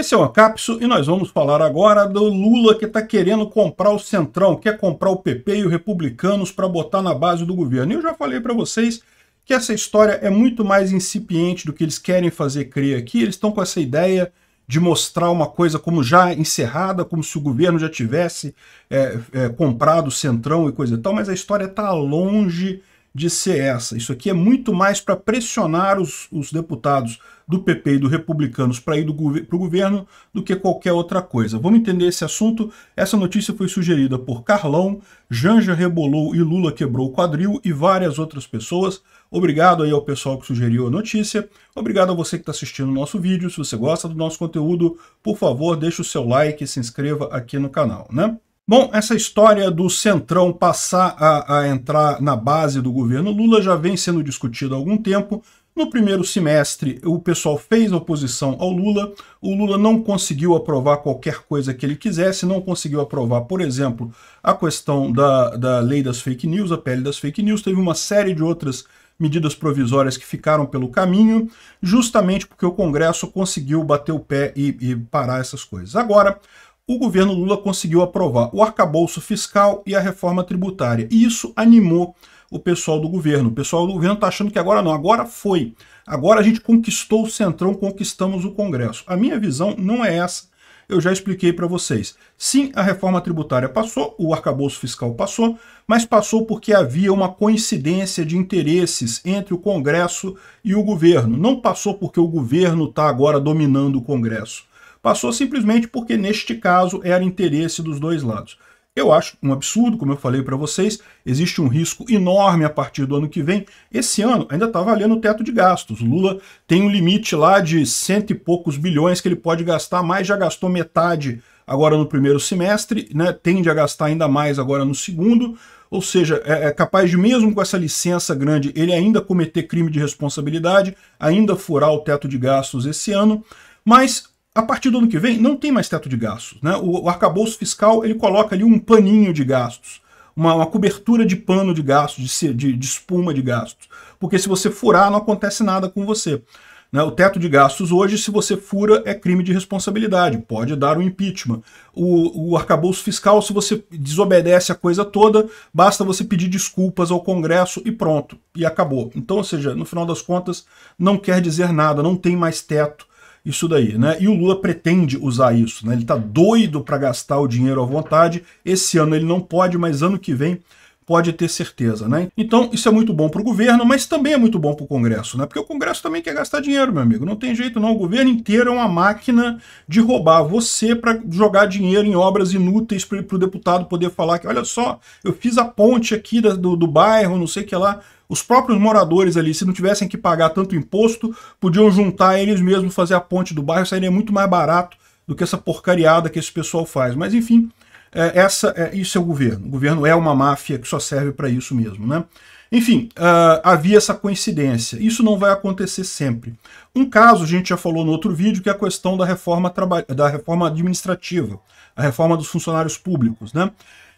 Esse é o Acapso e nós vamos falar agora do Lula que está querendo comprar o Centrão, quer comprar o PP e os republicanos para botar na base do governo. E eu já falei para vocês que essa história é muito mais incipiente do que eles querem fazer crer aqui. Eles estão com essa ideia de mostrar uma coisa como já encerrada, como se o governo já tivesse é, é, comprado o Centrão e coisa e tal, mas a história está longe de ser essa. Isso aqui é muito mais para pressionar os, os, deputados do PP e do Republicanos para ir para o governo do que qualquer outra coisa. Vamos entender esse assunto? Essa notícia foi sugerida por Carlão, Janja rebolou e Lula quebrou o quadril e várias outras pessoas. Obrigado aí ao pessoal que sugeriu a notícia. Obrigado a você que está assistindo o nosso vídeo. Se você gosta do nosso conteúdo, por favor, deixe o seu like e se inscreva aqui no canal, né? Bom, essa história do Centrão passar a, a, entrar na base do governo Lula já vem sendo discutida há algum tempo. No primeiro semestre, o pessoal fez oposição ao Lula. O Lula não conseguiu aprovar qualquer coisa que ele quisesse, não conseguiu aprovar, por exemplo, a questão da, da lei das fake news, a pele das fake news. Teve uma série de outras medidas provisórias que ficaram pelo caminho, justamente porque o Congresso conseguiu bater o pé e, e parar essas coisas. Agora, o governo Lula conseguiu aprovar o arcabouço fiscal e a reforma tributária. E isso animou o pessoal do governo. O pessoal do governo está achando que agora não, agora foi. Agora a gente conquistou o Centrão, conquistamos o Congresso. A minha visão não é essa. Eu já expliquei para vocês. Sim, a reforma tributária passou, o arcabouço fiscal passou, mas passou porque havia uma coincidência de interesses entre o Congresso e o governo. Não passou porque o governo está agora dominando o Congresso. Passou simplesmente porque, neste caso, era interesse dos dois lados. Eu acho um absurdo, como eu falei para vocês, existe um risco enorme a partir do ano que vem. Esse ano ainda está valendo o teto de gastos. Lula tem um limite lá de cento e poucos bilhões que ele pode gastar, mas já gastou metade agora no primeiro semestre, né? tende a gastar ainda mais agora no segundo. Ou seja, é, é capaz de, mesmo com essa licença grande, ele ainda cometer crime de responsabilidade, ainda furar o teto de gastos esse ano. Mas a partir do ano que vem, não tem mais teto de gastos. Né? O, o arcabouço fiscal ele coloca ali um paninho de gastos, uma, uma cobertura de pano de gastos, de, de, de, espuma de gastos. Porque se você furar, não acontece nada com você. Né? O teto de gastos hoje, se você fura, é crime de responsabilidade, pode dar um impeachment. O, o arcabouço fiscal, se você desobedece a coisa toda, basta você pedir desculpas ao Congresso e pronto, e acabou. Então, ou seja, no final das contas, não quer dizer nada, não tem mais teto isso daí, né? E o Lula pretende usar isso, né? Ele tá doido para gastar o dinheiro à vontade. Esse ano ele não pode, mas ano que vem pode ter certeza, né? Então isso é muito bom para o governo, mas também é muito bom para o Congresso, né? Porque o Congresso também quer gastar dinheiro, meu amigo. Não tem jeito não. O governo inteiro é uma máquina de roubar você para jogar dinheiro em obras inúteis para o deputado poder falar que, olha só, eu fiz a ponte aqui do, do bairro, não sei o que lá os próprios moradores ali, se não tivessem que pagar tanto imposto, podiam juntar eles mesmos, fazer a ponte do bairro, sairia muito mais barato do que essa porcariada que esse pessoal faz. Mas enfim, é, essa, é, isso é o governo. O governo é uma máfia que só serve para isso mesmo, né? Enfim, uh, havia essa coincidência. Isso não vai acontecer sempre. Um caso, a gente já falou no outro vídeo, que é a questão da reforma, da reforma administrativa, a reforma dos funcionários públicos. Né?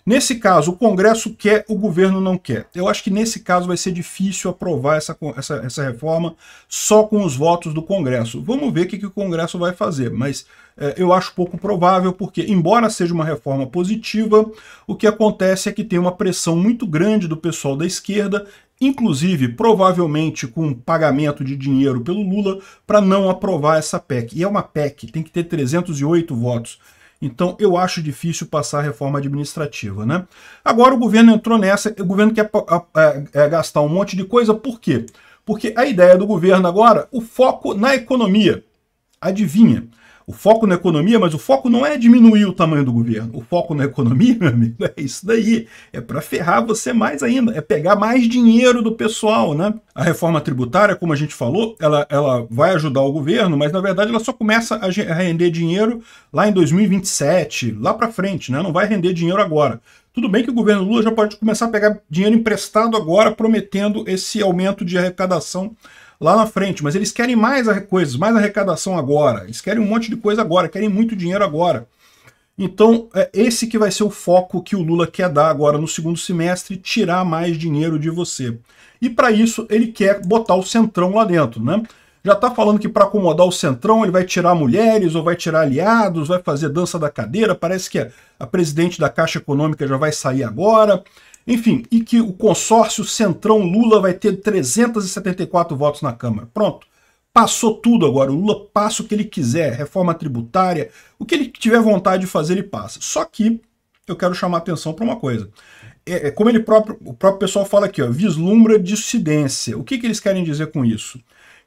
Nesse caso, o Congresso quer, o governo não quer. Eu acho que nesse caso vai ser difícil aprovar essa, essa, essa reforma só com os votos do Congresso. Vamos ver o que, que o Congresso vai fazer, mas é, eu acho pouco provável, porque, embora seja uma reforma positiva, o que acontece é que tem uma pressão muito grande do pessoal da esquerda inclusive provavelmente com pagamento de dinheiro pelo Lula, para não aprovar essa PEC. E é uma PEC, tem que ter 308 votos. Então eu acho difícil passar a reforma administrativa. Né? Agora o governo entrou nessa, o governo quer é, é, gastar um monte de coisa, por quê? Porque a ideia do governo agora, o foco na economia. Adivinha? O foco na economia, mas o foco não é diminuir o tamanho do governo. O foco na economia, meu amigo, é isso daí. É para ferrar você mais ainda, é pegar mais dinheiro do pessoal, né? A reforma tributária, como a gente falou, ela, ela vai ajudar o governo, mas na verdade ela só começa a render dinheiro lá em 2027, lá para frente, né? Não vai render dinheiro agora. Tudo bem que o governo Lula já pode começar a pegar dinheiro emprestado agora, prometendo esse aumento de arrecadação lá na frente, mas eles querem mais coisas, mais arrecadação agora, eles querem um monte de coisa agora, querem muito dinheiro agora. Então, é esse que vai ser o foco que o Lula quer dar agora no segundo semestre, tirar mais dinheiro de você. E para isso, ele quer botar o Centrão lá dentro, né? Já está falando que para acomodar o Centrão ele vai tirar mulheres ou vai tirar aliados, vai fazer dança da cadeira, parece que a presidente da Caixa Econômica já vai sair agora. Enfim, e que o consórcio Centrão Lula vai ter 374 votos na Câmara. Pronto. Passou tudo agora. O Lula passa o que ele quiser, reforma tributária, o que ele tiver vontade de fazer, ele passa. Só que eu quero chamar atenção para uma coisa. É, é, como ele próprio, o próprio pessoal fala aqui, ó, vislumbra dissidência. O que, que eles querem dizer com isso?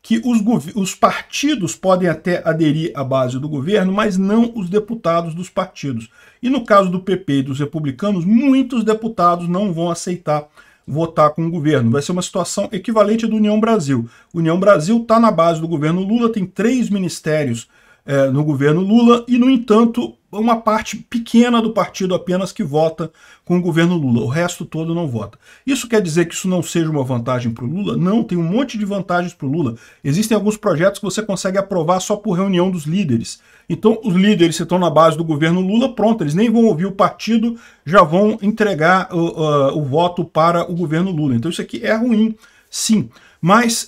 que os, os, partidos podem até aderir à base do governo, mas não os deputados dos partidos. E no caso do PP e dos republicanos, muitos deputados não vão aceitar votar com o governo. Vai ser uma situação equivalente à do União Brasil. União Brasil está na base do governo Lula, tem três ministérios é, no governo Lula, e, no entanto, uma parte pequena do partido apenas que vota com o governo Lula, o resto todo não vota. Isso quer dizer que isso não seja uma vantagem para o Lula? Não, tem um monte de vantagens para o Lula. Existem alguns projetos que você consegue aprovar só por reunião dos líderes. Então, os líderes que estão na base do governo Lula, pronto, eles nem vão ouvir o partido, já vão entregar o, uh, o voto para o governo Lula. Então, isso aqui é ruim. Sim, mas uh,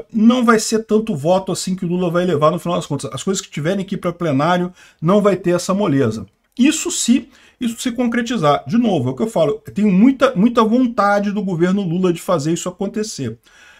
uh, não vai ser tanto voto assim que o Lula vai levar no final das contas. As coisas que tiverem que ir para plenário não vai ter essa moleza. Isso se isso se concretizar. De novo, é o que eu falo, eu tenho muita, muita vontade do governo Lula de fazer isso acontecer.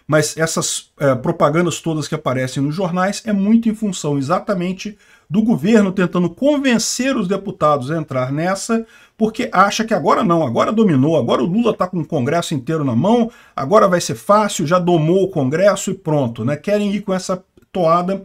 Mas essas é, propagandas todas que aparecem nos jornais é muito em função exatamente do governo tentando convencer os deputados a entrar nessa, porque acha que agora não, agora dominou, agora o Lula está com o Congresso inteiro na mão, agora vai ser fácil, já domou o Congresso e pronto, né? Querem ir com essa toada.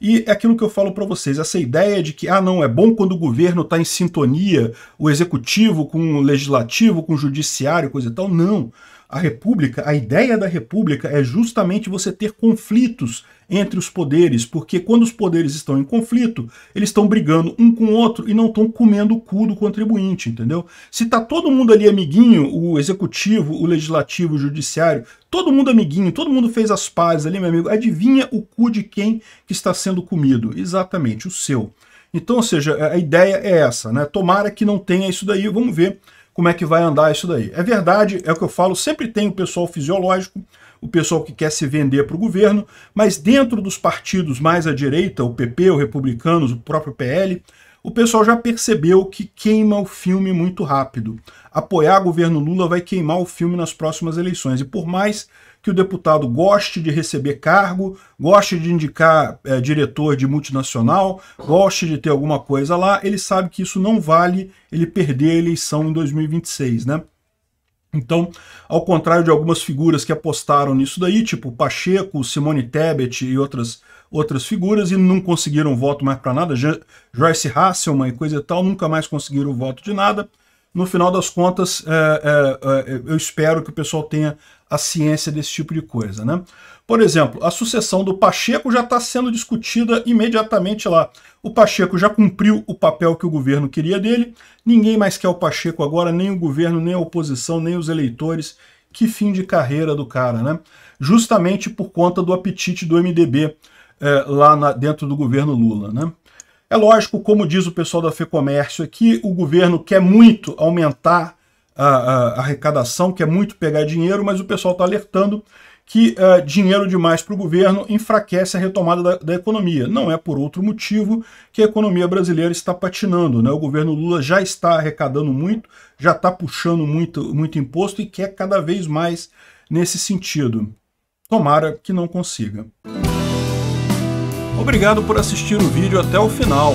E é aquilo que eu falo para vocês, essa ideia de que, ah, não, é bom quando o governo está em sintonia, o executivo com o legislativo, com o judiciário, coisa e tal. Não. A república, a ideia da república é justamente você ter conflitos entre os poderes, porque quando os poderes estão em conflito, eles estão brigando um com o outro e não estão comendo o cu do contribuinte, entendeu? Se tá todo mundo ali amiguinho, o executivo, o legislativo, o judiciário, todo mundo amiguinho, todo mundo fez as pazes ali, meu amigo, adivinha o cu de quem que está sendo comido? Exatamente, o seu. Então, ou seja, a ideia é essa, né? Tomara que não tenha isso daí, vamos ver como é que vai andar isso daí. É verdade, é o que eu falo, sempre tem o pessoal fisiológico, o pessoal que quer se vender para o governo, mas dentro dos partidos mais à direita, o PP, o Republicanos, o próprio PL, o pessoal já percebeu que queima o filme muito rápido. Apoiar governo Lula vai queimar o filme nas próximas eleições. E por mais que o deputado goste de receber cargo, goste de indicar é, diretor de multinacional, goste de ter alguma coisa lá, ele sabe que isso não vale ele perder a eleição em 2026, né? Então, ao contrário de algumas figuras que apostaram nisso daí, tipo Pacheco, Simone Tebet e outras, outras figuras, e não conseguiram voto mais para nada, Joyce Hasselman e coisa e tal, nunca mais conseguiram voto de nada. No final das contas, é, é, é, eu espero que o pessoal tenha a ciência desse tipo de coisa. Né? Por exemplo, a sucessão do Pacheco já está sendo discutida imediatamente lá. O Pacheco já cumpriu o papel que o governo queria dele, ninguém mais quer o Pacheco agora, nem o governo, nem a oposição, nem os eleitores. Que fim de carreira do cara, né? Justamente por conta do apetite do MDB é, eh, lá na, dentro do governo Lula, né? É lógico, como diz o pessoal da FEComércio aqui, o governo quer muito aumentar a, a arrecadação, é muito pegar dinheiro, mas o pessoal está alertando que uh, dinheiro demais para o governo enfraquece a retomada da, da, economia. Não é por outro motivo que a economia brasileira está patinando. Né? O governo Lula já está arrecadando muito, já está puxando muito, muito imposto e quer cada vez mais nesse sentido. Tomara que não consiga. Obrigado por assistir o vídeo até o final.